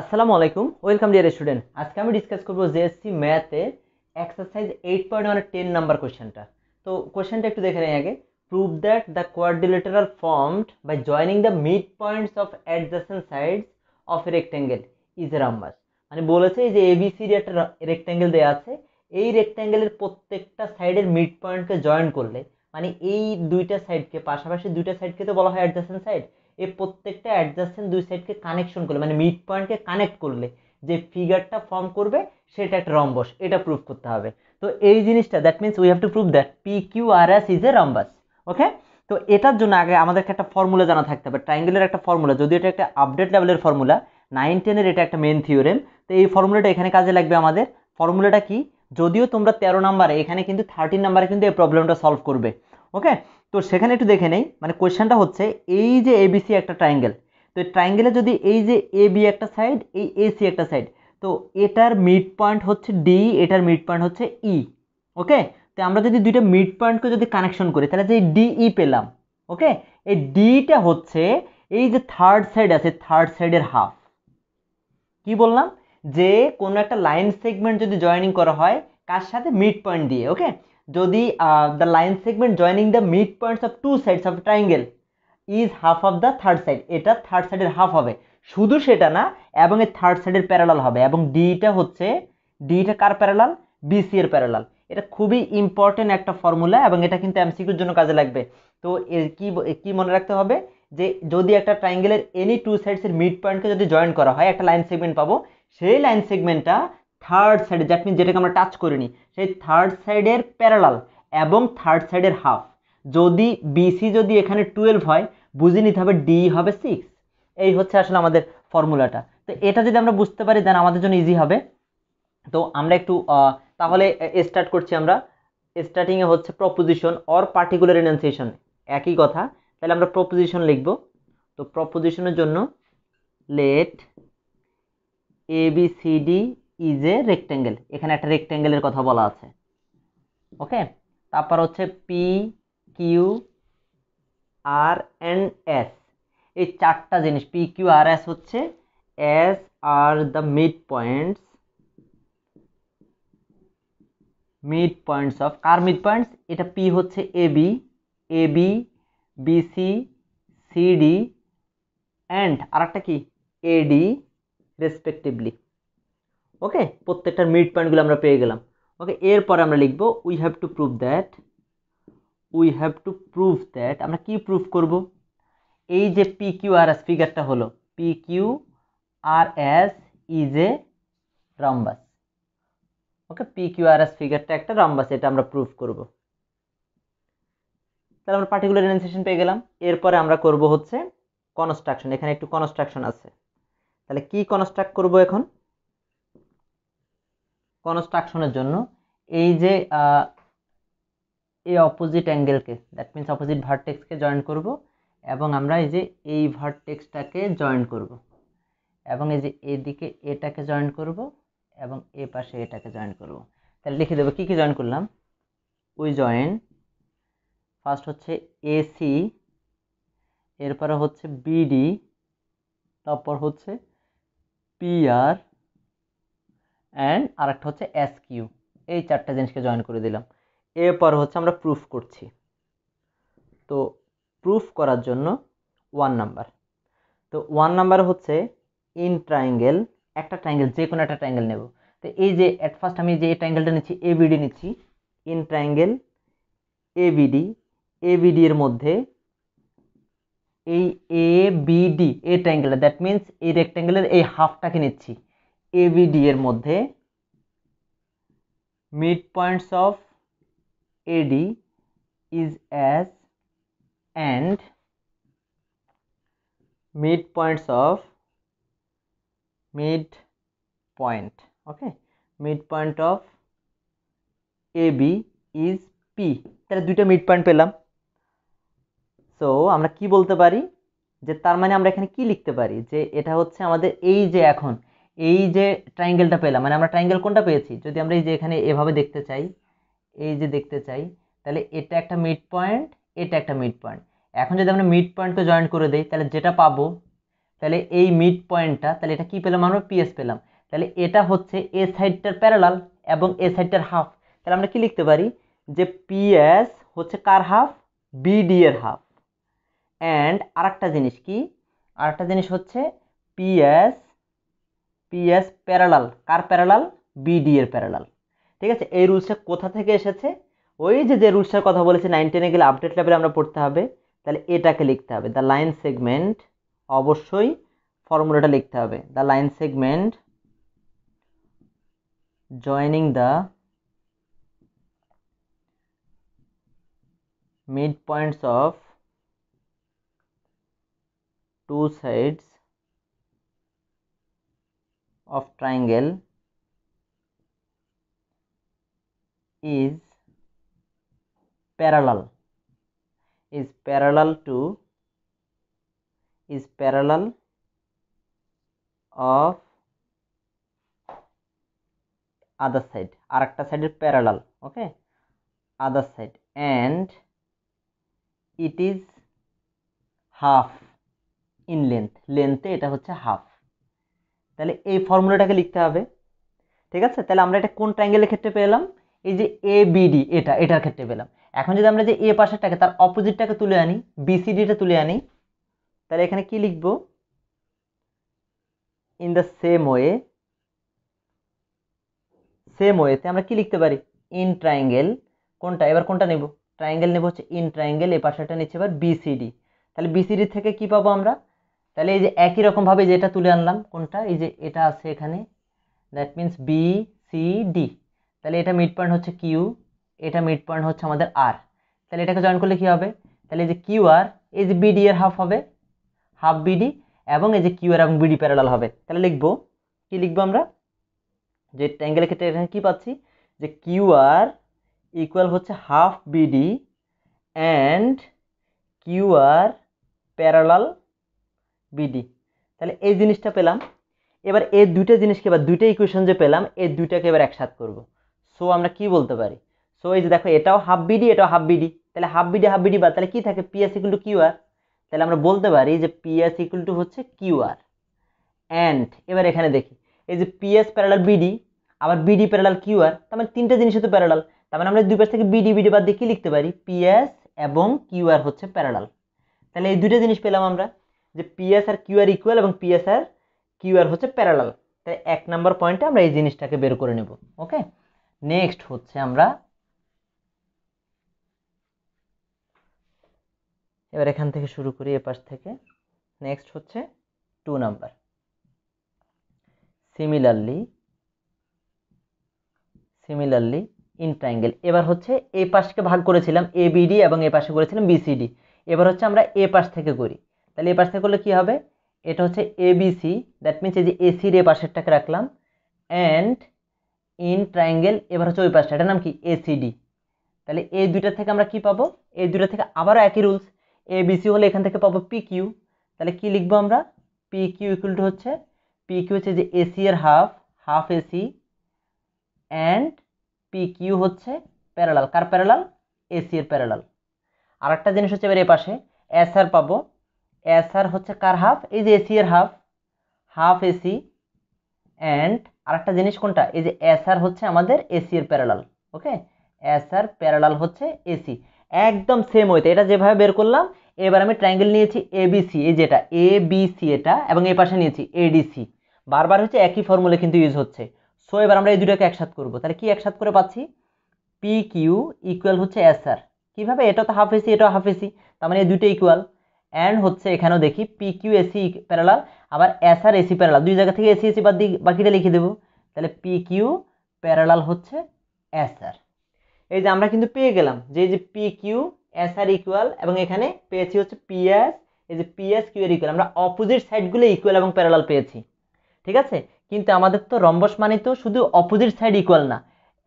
আসসালামু আলাইকুম welcome dear student আজকে আমি ডিসকাস করবো জেএসসি ম্যাথে exercise eight point one ten number কোয়েশ্চেনটা তো কোয়েশ্চেনটা একটু দেখে নেই আগে prove that the quadrilateral formed by joining the mid points of adjacent sides of a rectangle is rhombus মানে বলেছে যে এবিসির একটা রেক্ট্যাঙ্গেল দেওয়া আছে এই রেক্ট্যাঙ্গেলের প্রত্যেকটা সাইডের মিড পয়েন্টকে জয়েন করলে মানে এই দুইটা সাইডকে পাশাপাশি দুইটা সাইডকে তো বলা হয় অ্যাডজাসেন্ট সাইড এই প্রত্যেকটা অ্যাডজাস্টেন্ট দুই সাইডকে কানেকশন করলে মানে মিড পয়েন্টকে কানেক্ট করলে যে ফিগারটা ফর্ম করবে সেটা একটা রম্বস এটা প্রুভ করতে হবে তো এই জিনিসটা that means we have to prove that P Q R S is a rhombus okay তো এটার জন্য আগে আমাদেরকে একটা ফর্মুলা জানা থাকতে হবে ট্রায়াঙ্গেলের একটা ফর্মুলা যদি এটা একটা আপডেট লেভেলের ফর্মুলা নাইন টেনের এটা একটা মেন থিওরেম তো এই ফর্মুলাটা এখানে কাজে লাগবে আমাদের ফর্মুলাটা কি যদিও তোমরা তেরো নাম্বারে এখানে কিন্তু থার্টিন নাম্বারে কিন্তু এই প্রবলেমটা সলভ করবে ওকে তো সেখানে একটু দেখে নেই মানে কোয়েশ্চেনটা হচ্ছে এই যে এবিসি একটা ট্রায়াঙ্গেল তো ট্রায়াঙ্গেলে যদি এই যে এ বি একটা সাইড এই এসি একটা সাইড তো এটার মিড পয়েন্ট হচ্ছে ডি এটার মিড পয়েন্ট হচ্ছে ই e, ওকে তো আমরা যদি দুইটা মিড পয়েন্টকে যদি কানেকশন করি তাহলে যে ডিই e পেলাম ওকে এই ডিটা হচ্ছে এই যে থার্ড সাইড আছে থার্ড সাইডের হাফ কি বললাম যে কোনো একটা লাইন সেগমেন্ট যদি জয়েনিং করা হয় কার সাথে মিড পয়েন্ট দিয়ে ওকে যদি the line segment joining the mid points of two sides of triangle is half of the third side এটা থার্ড সাইডের হাফ হবে শুধু সেটা না এবং এর থার্ড সাইডের প্যারালাল হবে এবং ডিটা হচ্ছে ডিটা কার প্যারালাল বিসি এর প্যারালাল এটা খুবই ইম্পর্টেন্ট একটা ফর্মুলা এবং এটা কিন্তু এমসিকিউর জন্য কাজে লাগবে তো এর কি কি মনে রাখতে হবে যে যদি একটা ট্রাইঙ্গেলের এনি টু সাইডসের মিড পয়েন্টকে যদি জয়েন করা হয় একটা লাইন সেগমেন্ট পাবো সেই লাইন সেগমেন্টটা থার্ড সাইড দ্যাট মিন যেটাকে আমরা টাচ করিনি সেই থার্ড সাইডের প্যারালাল এবং থার্ড সাইডের হাফ যদি বিসি যদি এখানে টুয়েলভ হয় বুঝে নিতে হবে ডি হবে সিক্স এই হচ্ছে আসলে আমাদের ফর্মুলাটা তো এটা যদি আমরা বুঝতে পারি দেন আমাদের জন্য ইজি হবে তো আমরা একটু তাহলে স্টার্ট করছি আমরা স্টার্টিংয়ে হচ্ছে প্রপোজিশন অর পার্টিকুলার এনাউন্সিয়েশন একই কথা তাহলে আমরা প্রপোজিশন লিখব তো প্রপোজিশনের জন্য let A B C D is a rectangle এখানে একটা রেক্টেঙ্গেলের কথা বলা আছে ওকে তারপর হচ্ছে P Q R N S এই চারটা জিনিস পি কিউ আর এস হচ্ছে S R the mid points mid points of কার মিড পয়েন্টস এটা পি হচ্ছে A B A B B C C D and আর একটা কি এডি রেসপেক্টিভলি ওকে প্রত্যেকটার মিড পয়েন্টগুলো আমরা পেয়ে গেলাম ওকে এরপরে আমরা লিখব we have to prove that we have to prove that আমরা কি প্রুভ করব এই যে পি কিউ আর এস ফিগারটা হলো P Q R S is a rhombus okay P Q R S ফিগারটা একটা রম্বাস এটা আমরা প্রুভ করব তাহলে আমরা পার্টিকুলার এনসেশন পেয়ে গেলাম এরপরে আমরা করব হচ্ছে কনস্ট্রাকশন এখানে একটু কনস্ট্রাকশন আছে তাহলে কি কনস্ট্রাক্ট করব এখন কনস্ট্রাকশনের জন্য এই যে এই অপোজিট অ্যাঙ্গেলকে দ্যাট মিন্স অপোজিট ভার্টেক্সকে জয়েন করব এবং আমরা এই যে এই ভার্টেক্সটাকে জয়েন করব এবং এই যে এদিকে এটাকে জয়েন করব এবং এ পাশে এটাকে জয়েন করব তাহলে লিখে দেবো কী কী জয়েন করলাম উই জয়েন ফার্স্ট হচ্ছে এসি এরপরে হচ্ছে বিডি তারপর হচ্ছে পিআর অ্যান্ড আরেকটা হচ্ছে এস কিউ এই চারটা জিনিসকে জয়েন করে দিলাম এরপর হচ্ছে আমরা প্রুফ করছি তো প্রুফ করার জন্য ওয়ান নাম্বার তো ওয়ান নাম্বার হচ্ছে ইন ট্রায়াঙ্গেল একটা ট্রায়াঙ্গেল যে কোনো একটা ট্রায়াঙ্গেল নেব তো এই যে অ্যাট ফার্স্ট আমি যে ট্রায়াঙ্গেলটা নিচ্ছি এবিডি নিচ্ছি ইন ট্রায়াঙ্গেল এবিডি এবিডি এর মধ্যে এই এ বিডি এ ট্রায়াঙ্গেলটা দ্যাট মিন্স এই রেক্ট্যাঙ্গেলের এই হাফটাকে নিচ্ছি এবিডি এর মধ্যে mid points of A D is as and mid points of mid point okay mid point of A B is P তাহলে দুইটা মিড পয়েন্ট পেলাম সো আমরা কি বলতে পারি যে তার মানে আমরা এখানে কি লিখতে পারি যে এটা হচ্ছে আমাদের এই যে এখন এই যে ট্রাইঙ্গেলটা পেলাম মানে আমরা ট্রায়াঙ্গেল কোনটা পেয়েছি যদি আমরা এই যে এখানে এভাবে দেখতে চাই এই যে দেখতে চাই তাহলে এটা একটা মিড পয়েন্ট এটা একটা মিড পয়েন্ট এখন যদি আমরা মিড পয়েন্টকে জয়েন করে দিই তাহলে যেটা পাবো তাহলে এই মিড পয়েন্টটা তাহলে এটা কী পেলাম আমরা পিএস পেলাম তাহলে এটা হচ্ছে এ সাইডটার প্যারালাল এবং এ সাইডটার হাফ তাহলে আমরা কি লিখতে পারি যে পিএস হচ্ছে কার হাফ বিডি এর হাফ অ্যান্ড আরেকটা জিনিস কি আরেকটা জিনিস হচ্ছে পিএস পিএস প্যারালাল কার প্যারালাল বিডি এর প্যারালাল ঠিক আছে এই রুলসটা কোথা থেকে এসেছে ওই যে যে রুলসটার কথা বলেছে নাইন টেনে গেলে আপডেট লেভেলে আমরা পড়তে হবে তাহলে এটাকে লিখতে হবে দ্য লাইন সেগমেন্ট অবশ্যই ফর্মুলাটা লিখতে হবে the line segment joining the mid points of two sides of triangle is parallel is parallel to is parallel of other side আর একটা সাইডের parallel okay other side and it is half in length লেন্থে এটা হচ্ছে half তাহলে এই ফর্মুলাটাকে লিখতে হবে ঠিক আছে তাহলে আমরা এটা কোন ট্রাঙ্গেলের ক্ষেত্রে পেলাম এই যে এ বিডি এটা এটার ক্ষেত্রে পেলাম এখন যদি আমরা যে এ পাশেরটাকে তার অপোজিটটাকে তুলে আনি বিসিডিটা তুলে আনি তাহলে এখানে কি লিখব in the same way same ওয়েতে আমরা কি লিখতে পারি ইন ট্রায়াঙ্গেল কোনটা এবার কোনটা নেব ট্রায়াঙ্গেল নেব হচ্ছে ইন ট্রায়াঙ্গেল এ পাশেটা নিচ্ছে এবার বিসিডি তাহলে বিসিডি থেকে কি পাবো আমরা তাহলে এই যে একই রকমভাবে যেটা তুলে আনলাম কোনটা এই যে এটা আছে এখানে that means B C D তাহলে এটা মিড পয়েন্ট হচ্ছে কিউ এটা মিড পয়েন্ট হচ্ছে আমাদের আর তাহলে এটাকে জয়েন করলে কি হবে তাহলে এই যে কিউ আর এই যে বিডি এর হাফ হবে হাফ বিডি এবং এই যে কিউ আর এবং বিডি প্যারালাল হবে তাহলে লিখবো কি লিখবো আমরা যে ট্যাঙ্গেলের ক্ষেত্রে এখানে কী পাচ্ছি যে কিউ আর ইকুয়াল হচ্ছে half B D and Q R parallel B D তাহলে এই জিনিসটা পেলাম এবার এই দুইটা জিনিসকে এবার দুইটা ইকুয়েশন যে পেলাম এই দুইটাকে এবার একসাথ করব সো আমরা কি বলতে পারি সো এই যে দেখো এটাও হাফ বিডি এটাও হাফ বিডি তাহলে হাফ বিডি হাফ বিডি বা তাহলে কি থাকে P S equal to Q R তাহলে আমরা বলতে পারি যে পিএস ইকুল টু হচ্ছে কিউ আর অ্যান্ড এবার এখানে দেখি এই যে পিএস প্যারালাল বিডি আবার বিডি প্যারালাল কিউ আর তার মানে তিনটা জিনিসই তো প্যারালাল তার মানে আমরা দুই পাশ থেকে বিডি বিডি বাদ দিয়ে কি লিখতে পারি পিএস এবং কিউ আর হচ্ছে প্যারালাল তাহলে এই দুইটা জিনিস পেলাম আমরা যে পিএস আর কিউ আর ইকুয়াল এবং পিএস আর কিউ আর হচ্ছে প্যারালাল তাই এক নাম্বার পয়েন্টে আমরা এই জিনিসটাকে বের করে নেব ওকে নেক্সট হচ্ছে আমরা এবার এখান থেকে শুরু করি এ পাশ থেকে নেক্সট হচ্ছে two number similarly similarly in triangle এবার হচ্ছে এ পাশকে ভাগ করেছিলাম এবিডি এবং এ পাশে করেছিলাম বিসিডি এবার হচ্ছে আমরা এ পাশ থেকে করি তাহলে এ পাশে করলে কী হবে এটা হচ্ছে এবিসি দ্যাট মিনস এই যে এসির এ পাশেরটাকে রাখলাম অ্যান্ড ইন ট্রায়াঙ্গেল এবার হচ্ছে ওই পাশটা এটার নাম কি এসিডি তাহলে এই দুইটা থেকে আমরা কি পাবো এই দুইটা থেকে আবারও একই রুলস এ বিসি হলে এখান থেকে পাবো পি কিউ তাহলে কী লিখবো আমরা পি কিউ ইকুয়াল টু হচ্ছে পি কিউ হচ্ছে যে এসি এর half half A C and P Q হচ্ছে প্যারালাল কার প্যারালাল এসি এর প্যারালাল আর একটা জিনিস হচ্ছে এবার এ পাশে এস আর পাবো এস আর হচ্ছে কার হাফ এই যে এসি এর হাফ হাফ এসি অ্যান্ড আরেকটা জিনিস কোনটা এই যে এস আর হচ্ছে আমাদের এসি এর parallel okay S R parallel হচ্ছে এসি একদম সেম ওয়েতে এটা যেভাবে বের করলাম এবার আমি ট্রাঙ্গেল নিয়েছি এবিসি এই যেটা এ এবিসি এটা এবং এই পাশে নিয়েছি এডিসি বারবার হচ্ছে একই ফর্মুলা কিন্তু ইউজ হচ্ছে সো এবার আমরা এই দুটোকে একসাথ করব তাহলে কি একসাথ করে পাচ্ছি পি কিউ ইকুয়াল হচ্ছে এস আর কীভাবে এটা তো হাফ এসি এটাও হাফ এসি তার মানে এই দুটো ইকুয়াল অ্যান্ড হচ্ছে এখানেও দেখি পিকিউ এসি প্যারালাল আবার S R A C parallel e দুই জায়গা থেকে এসি এসি e e বাদ দিয়ে বাকিটা লিখে দেবো তাহলে পিকিউ প্যারালাল হচ্ছে এস আর এই যে আমরা কিন্তু পেয়ে গেলাম যে এই যে পিকিউ কিউ আর ইকুয়াল এবং এখানে পেয়েছি হচ্ছে পিএস এই যে পিএস কিউ এর ইকুয়াল আমরা অপোজিট সাইডগুলো ইকুয়াল এবং প্যারালাল পেয়েছি ঠিক আছে কিন্তু আমাদের তো রম্বস মানে তো শুধু অপোজিট সাইড ইকুয়াল না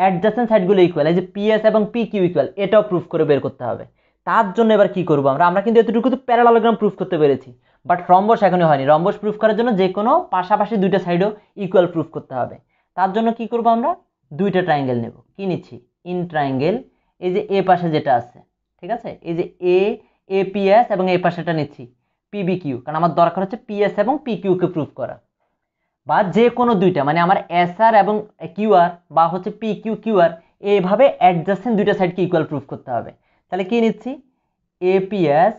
অ্যাডজাসেন্ট সাইডগুলো ইকুয়াল এই যে পিএস এবং পিকিউ কিউ ইকুয়াল এটাও প্রুফ করে বের করতে হবে তার জন্য এবার কি করবো আমরা আমরা কিন্তু এতটুকু তো প্যারালালোগ্রাম প্রুফ করতে পেরেছি বাট রম্বস এখনই হয়নি রম্বস প্রুফ করার জন্য যে কোনো পাশাপাশি দুইটা সাইডও ইকুয়াল প্রুফ করতে হবে তার জন্য কি করব আমরা দুইটা ট্রায়াঙ্গেল নেব কি নিচ্ছি ইন ট্রায়াঙ্গেল এই যে এ পাশে যেটা আছে ঠিক আছে এই যে এ এ পিএস এবং এ পাশেটা নিচ্ছি পিবি কিউ কারণ আমার দরকার হচ্ছে পিএস এবং পি কিউকে প্রুফ করা বা যে কোনো দুইটা মানে আমার এস আর এবং কিউআর বা হচ্ছে পি কিউ কিউআর এইভাবে অ্যাডজাস্টেন্ট দুইটা সাইডকে ইকুয়াল প্রুফ করতে হবে তাহলে কি নিচ্ছি এপিএস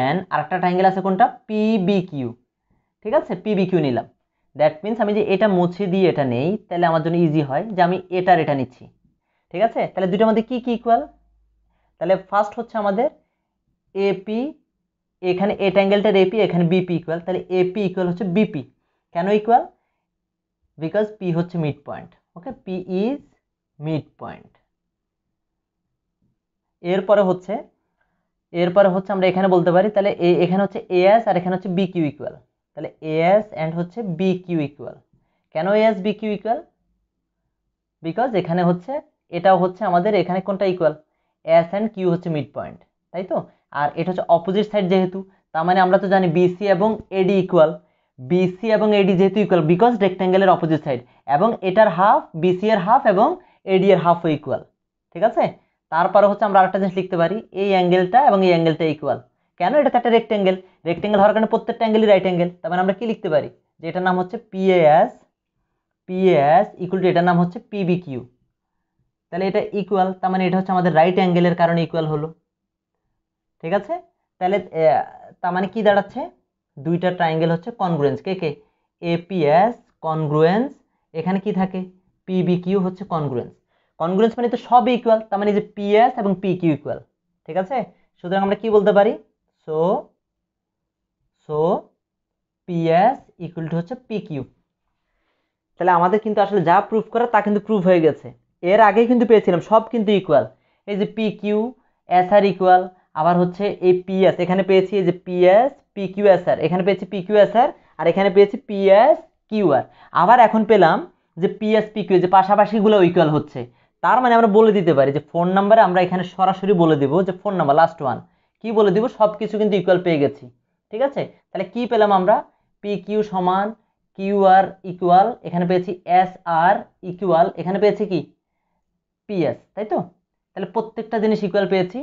আর আরেকটা ট্রাইঙ্গেল আছে কোনটা পিবি কিউ ঠিক আছে পিবি কিউ নিলাম দ্যাট মিন্স আমি যে এটা মুছে দিই এটা নেই তাহলে আমার জন্য ইজি হয় যে আমি এটার এটা নিচ্ছি ঠিক আছে তাহলে দুটোর মধ্যে কী কী ইকুয়াল তাহলে ফার্স্ট হচ্ছে আমাদের এপি এখানে এ ট্যাঙ্গেলটার এপি এখানে বিপি ইকুয়াল তাহলে এপি ইকুয়াল হচ্ছে বিপি কেন ইকুয়াল বিকজ পি হচ্ছে mid point okay P is mid point এরপরে হচ্ছে এরপরে হচ্ছে আমরা এখানে বলতে পারি তাহলে এখানে হচ্ছে এএস আর এখানে হচ্ছে বি কিউ ইকুয়াল তাহলে এএস অ্যান্ড হচ্ছে বি কিউ ইকুয়াল কেন AS B Q equal because এখানে হচ্ছে এটাও হচ্ছে আমাদের এখানে কোনটা ইকুয়াল এস অ্যান্ড কিউ হচ্ছে মিড পয়েন্ট তাই তো আর এটা হচ্ছে অপোজিট সাইড যেহেতু তার মানে আমরা তো জানি বিসি এবং এডি ইকুয়াল বিসি এবং এডি যেহেতু ইকুয়াল বিকজ রেক্ট্যাঙ্গেলের অপোজিট সাইড এবং এটার হাফ বিসি এর হাফ এবং এডি এর হাফও ইকুয়াল ঠিক আছে তারপরে হচ্ছে আমরা আরেকটা জিনিস লিখতে পারি এই অ্যাঙ্গেলটা এবং এই অ্যাঙ্গেলটা ইকুয়াল কেন এটা তো একটা রেক্টেঙ্গেল রেক্টেঙ্গেল হওয়ার কারণে প্রত্যেকটা অ্যাঙ্গেলই রাইট অ্যাঙ্গেল তারপরে আমরা কি লিখতে পারি যে এটার নাম হচ্ছে পিএএস পিএএস ইকুয়াল টু এটার নাম হচ্ছে পিবি কিউ তাহলে এটা ইকুয়াল তার মানে এটা হচ্ছে আমাদের রাইট অ্যাঙ্গেলের কারণে ইকুয়াল হলো ঠিক আছে তাহলে তার মানে কি দাঁড়াচ্ছে দুইটা ট্রাইঙ্গেল হচ্ছে কনগ্রুয়েন্স কে কে এপিএস কনগ্রুয়েন্স এখানে কি থাকে পিবি কিউ হচ্ছে কনগ্রুয়েন্স কনগ্রুয়েন্স মানে তো সব ইকুয়াল তার মানে যে পিএস এবং পি কিউ ইকুয়াল ঠিক আছে সুতরাং আমরা কি বলতে পারি so so PS equal to হচ্ছে পি কিউ তাহলে আমাদের কিন্তু আসলে যা প্রুফ করা তা কিন্তু প্রুফ হয়ে গেছে এর আগেই কিন্তু পেয়েছিলাম সব কিন্তু ইকুয়াল এই যে P Q S R equal আবার হচ্ছে এই পিএস এখানে পেয়েছি এই যে PS P Q S R এখানে পেয়েছি পি কিউ এস আর আর এখানে পেয়েছি পিএস কিউ আর আবার এখন পেলাম যে পিএস পি কিউ যে পাশাপাশিগুলো ইকুয়াল হচ্ছে তার মানে আমরা বলে দিতে পারি যে ফোন নাম্বারে আমরা এখানে সরাসরি বলে দিব যে ফোন নাম্বার লাস্ট ওয়ান কি বলে দিব সব কিছু কিন্তু ইকুয়াল পেয়ে গেছি ঠিক আছে তাহলে কি পেলাম আমরা পি কিউ সমান কিউ আর ইকুয়াল এখানে পেয়েছি এস আর ইকুয়াল এখানে পেয়েছি কি পিএস তাই তো তাহলে প্রত্যেকটা জিনিস ইকুয়াল পেয়েছি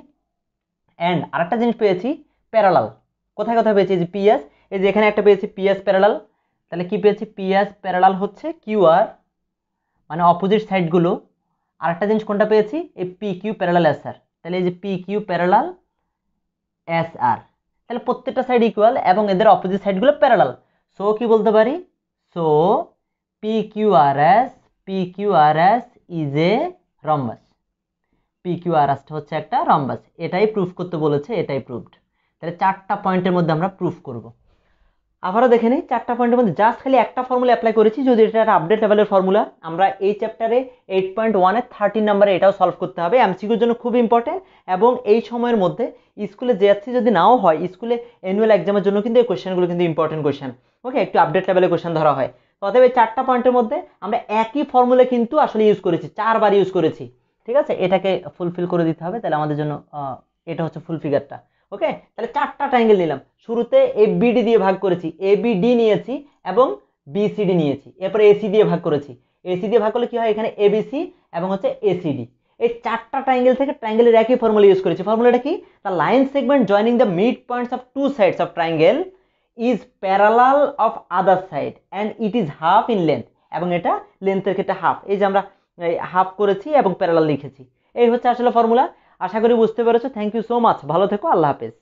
অ্যান্ড আরেকটা জিনিস পেয়েছি প্যারালাল কোথায় কোথায় পেয়েছি যে পিএস এই যে এখানে একটা পেয়েছি পিএস প্যারালাল তাহলে কি পেয়েছি পিএস প্যারালাল হচ্ছে কিউ আর মানে অপোজিট সাইডগুলো আরেকটা জিনিস কোনটা পেয়েছি এই P Q parallel S R তাহলে এই যে P Q parallel S R তাহলে প্রত্যেকটা সাইড ইকুয়াল এবং এদের অপোজিট সাইডগুলো প্যারালাল সো কি বলতে পারি so P Q R S P Q R S is a rhombus P Q R এসটা হচ্ছে একটা রম্বাস এটাই প্রুফ করতে বলেছে এটাই প্রুফড তাহলে চারটা পয়েন্টের মধ্যে আমরা প্রুফ করবো আবারও দেখে নিই চারটা পয়েন্টের মধ্যে জাস্ট খালি একটা ফর্মুলা অ্যাপ্লাই করেছি যদি এটা একটা আপডেট লেভেলের ফর্মুলা আমরা এই চ্যাপ্টারে এইট পয়েন্ট ওয়ানের থার্টিন নাম্বারে এটাও সলভ করতে হবে এমসিকিউর জন্য খুব ইম্পর্টেন্ট এবং এই সময়ের মধ্যে স্কুলে যে যাচ্ছি যদি নাও হয় স্কুলে অ্যানুয়াল এক্সামের জন্য কিন্তু এই কোয়েশ্চেনগুলো কিন্তু ইম্পর্টেন্ট কোয়েশ্চেন ওকে একটু আপডেট লেভেলের কোয়েশ্চেন ধরা হয় অতএব এই চারটা পয়েন্টের মধ্যে আমরা একই ফর্মুলা কিন্তু আসলে ইউজ করেছি চারবার ইউজ করেছি ঠিক আছে এটাকে ফুলফিল করে দিতে হবে তাহলে আমাদের জন্য এটা হচ্ছে ফুল ফিগারটা ওকে তাহলে চারটা ট্রাঙ্গেল নিলাম শুরুতে এ বিডি দিয়ে ভাগ করেছি এ বিডি নিয়েছি এবং বিসিডি নিয়েছি এরপরে এসি দিয়ে ভাগ করেছি এসি দিয়ে ভাগ করলে কী হয় এখানে এবিসি এবং হচ্ছে এসিডি এই চারটা ট্রায়াঙ্গেল থেকে ট্রায়াঙ্গেলের একই ফর্মুলা ইউজ করেছি ফর্মুলাটা কি the line segment joining the mid points of two sides of triangle is parallel of other side and it is half in length এবং এটা লেন্থের ক্ষেত্রে হাফ এই যে আমরা হাফ করেছি এবং প্যারালাল লিখেছি এই হচ্ছে আসলে ফর্মুলা আশা করি বুঝতে পেরেছো থ্যাংক ইউ সো মাচ ভালো থেকো আল্লাহ হাফেজ